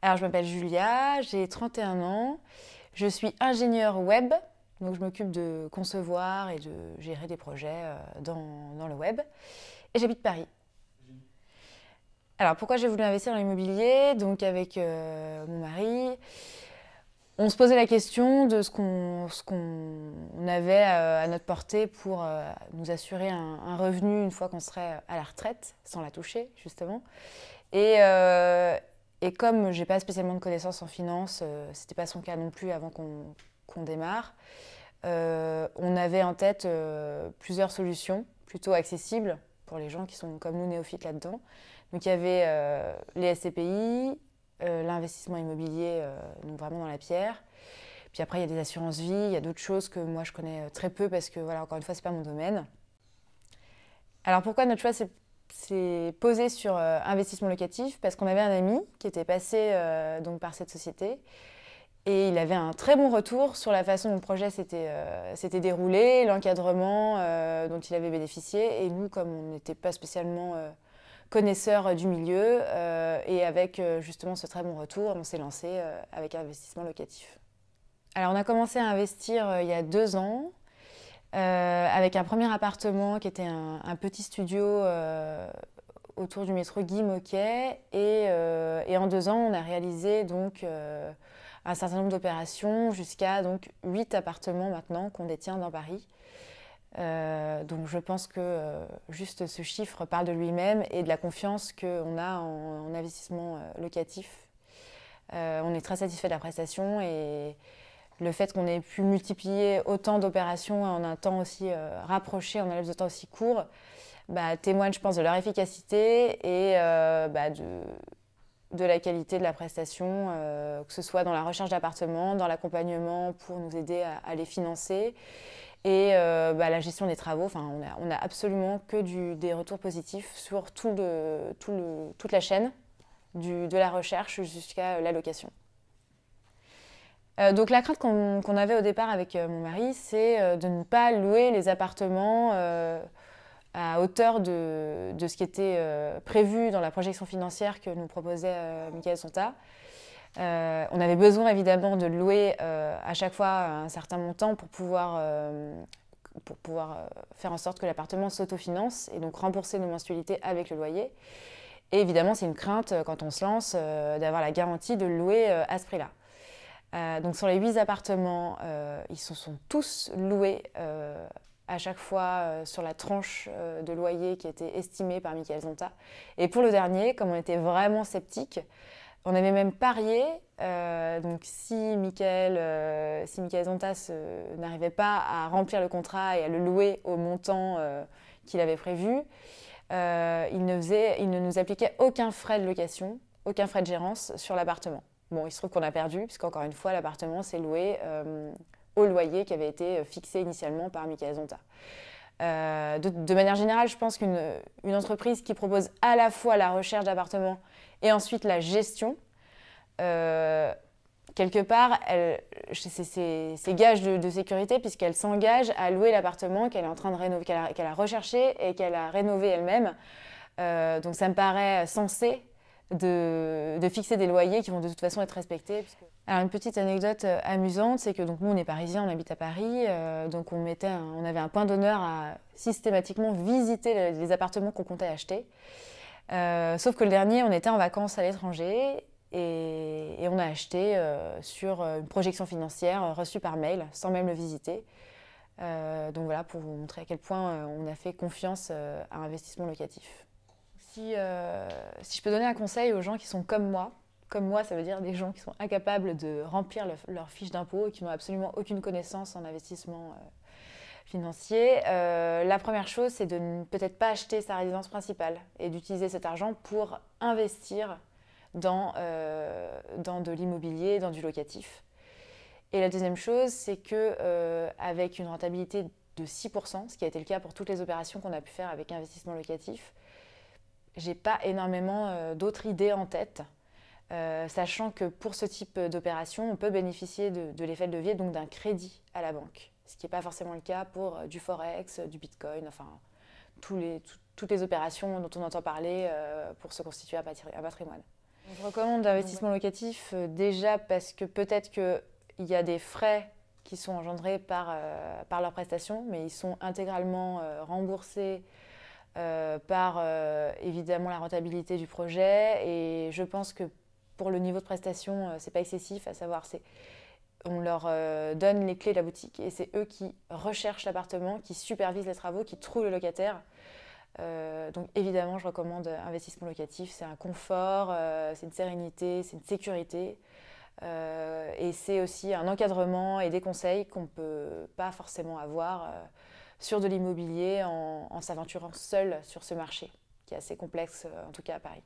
Alors, je m'appelle Julia, j'ai 31 ans, je suis ingénieure web, donc je m'occupe de concevoir et de gérer des projets euh, dans, dans le web, et j'habite Paris. Alors, pourquoi j'ai voulu investir dans l'immobilier Donc, avec euh, mon mari, on se posait la question de ce qu'on avait euh, à, notre portée pour nous assurer un, revenu une fois qu'on serait à la retraite, sans la toucher, justement. Et, et comme j'ai pas spécialement de connaissances en finance, euh, ce n'était pas son cas non plus avant qu'on démarre, euh, on avait en tête euh, plusieurs solutions plutôt accessibles pour les gens qui sont comme nous néophytes là-dedans. Donc il y avait les SCPI, l'investissement immobilier, donc vraiment dans la pierre. Puis après il y a des assurances vie, il y a d'autres choses que moi je connais très peu parce que voilà encore une fois ce n'est pas mon domaine. Alors pourquoi notre choix c'est posé sur euh, investissement locatif parce qu'on avait un ami qui était passé euh, donc par cette société et il avait un très bon retour sur la façon dont le projet s'était euh, déroulé, l'encadrement dont il avait bénéficié. Et nous, comme on n'était pas spécialement connaisseur du milieu, et avec justement ce très bon retour, on s'est lancé avec investissement locatif. Alors on a commencé à investir il y a deux ans. Euh, avec un premier appartement qui était un, petit studio euh, autour du métro Guy Moquet. Euh, et, en deux ans, on a réalisé donc un certain nombre d'opérations jusqu'à donc huit appartements maintenant qu'on détient dans Paris. donc je pense que juste ce chiffre parle de lui-même et de la confiance qu'on a en, investissement locatif. on est très satisfait de la prestation et, le fait qu'on ait pu multiplier autant d'opérations en un temps aussi euh, rapproché, en un de temps aussi court, bah, témoigne, je pense, de leur efficacité et euh, bah, de, la qualité de la prestation, euh, que ce soit dans la recherche d'appartements, dans l'accompagnement pour nous aider à, les financer et bah, la gestion des travaux. Enfin, on, a, absolument que des retours positifs sur toute la chaîne, de la recherche jusqu'à l'allocation. Euh, donc la crainte qu'on avait au départ avec euh, mon mari, c'est euh, de ne pas louer les appartements à hauteur de, ce qui était prévu dans la projection financière que nous proposait Michael Sonta. on avait besoin évidemment de louer à chaque fois un certain montant pour pouvoir, pour pouvoir faire en sorte que l'appartement s'autofinance et donc rembourser nos mensualités avec le loyer. Et évidemment, c'est une crainte quand on se lance d'avoir la garantie de louer à ce prix-là. Euh, donc sur les huit appartements, euh, ils se sont tous loués euh, à chaque fois sur la tranche de loyer qui était estimée par Michael Zonta. Et pour le dernier, comme on était vraiment sceptique, on avait même parié, donc si Michael, si Zonta n'arrivait pas à remplir le contrat et à le louer au montant qu'il avait prévu, il ne, il ne nous appliquait aucun frais de location, aucun frais de gérance sur l'appartement. Bon, il se trouve qu'on a perdu, puisqu'encore une fois, l'appartement s'est loué euh, au loyer qui avait été euh, fixé initialement par Michael Zonta. Euh, de, manière générale, je pense qu'une entreprise qui propose à la fois la recherche d'appartements et ensuite la gestion, quelque part, c'est gage de, de sécurité puisqu'elle s'engage à louer l'appartement qu'elle est en train de rénover, qu'elle a, recherché et qu'elle a rénové elle-même. donc ça me paraît sensé de, fixer des loyers qui vont de toute façon être respectés. Alors une petite anecdote euh, amusante, c'est que donc nous on est parisiens, on habite à Paris, euh, donc on mettait, on avait un point d'honneur à systématiquement visiter les, appartements qu'on comptait acheter. Euh, sauf que le dernier, on était en vacances à l'étranger et, on a acheté sur une projection financière reçue par mail sans même le visiter. donc voilà pour vous montrer à quel point on a fait confiance à investissement locatif. Euh, si je peux donner un conseil aux gens qui sont comme moi, comme moi, ça veut dire des gens qui sont incapables de remplir leur fiche d'impôt et qui n'ont absolument aucune connaissance en investissement euh, financier, euh, la première chose, c'est de ne peut-être pas acheter sa résidence principale et d'utiliser cet argent pour investir dans, dans de l'immobilier, dans du locatif. Et la deuxième chose, c'est qu'avec avec une rentabilité de 6%, ce qui a été le cas pour toutes les opérations qu'on a pu faire avec investissement locatif, j'ai pas énormément euh, d'autres idées en tête, euh, sachant que pour ce type d'opération, on peut bénéficier de, l'effet de levier, donc d'un crédit à la banque, ce qui n'est pas forcément le cas pour euh, du forex, du bitcoin, enfin toutes les opérations dont on entend parler pour se constituer un, patrimoine. Je recommande l'investissement locatif déjà parce que peut-être qu'il y a des frais qui sont engendrés par, par leurs prestations, mais ils sont intégralement remboursés euh, par euh, évidemment la rentabilité du projet. Et je pense que pour le niveau de prestation, euh, c'est pas excessif, à savoir c'est on leur donne les clés de la boutique et c'est eux qui recherchent l'appartement, qui supervisent les travaux, qui trouvent le locataire. donc évidemment, je recommande investissement locatif. C'est un confort, c'est une sérénité, c'est une sécurité. et c'est aussi un encadrement et des conseils qu'on ne peut pas forcément avoir sur de l'immobilier en, en s'aventurant seul sur ce marché qui est assez complexe, euh, en tout cas à Paris.